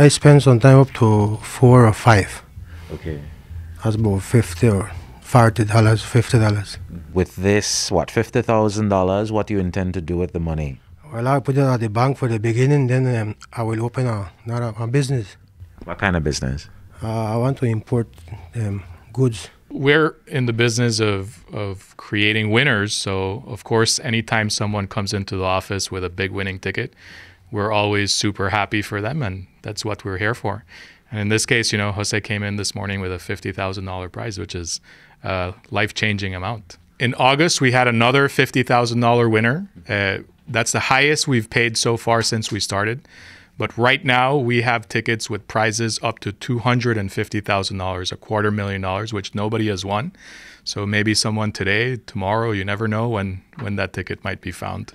I spend some time up to four or five. Okay. That's about 50 or $40, $50. With this, what, $50,000, what do you intend to do with the money? Well, i put it at the bank for the beginning, then um, I will open a, a, business. What kind of business? Uh, I want to import um, goods. We're in the business of, of creating winners, so of course, anytime someone comes into the office with a big winning ticket, we're always super happy for them, and that's what we're here for. And in this case, you know, Jose came in this morning with a fifty thousand dollar prize, which is a life changing amount. In August, we had another fifty thousand dollar winner. Uh, that's the highest we've paid so far since we started. But right now, we have tickets with prizes up to $250,000, a quarter million dollars, which nobody has won. So maybe someone today, tomorrow, you never know when, when that ticket might be found.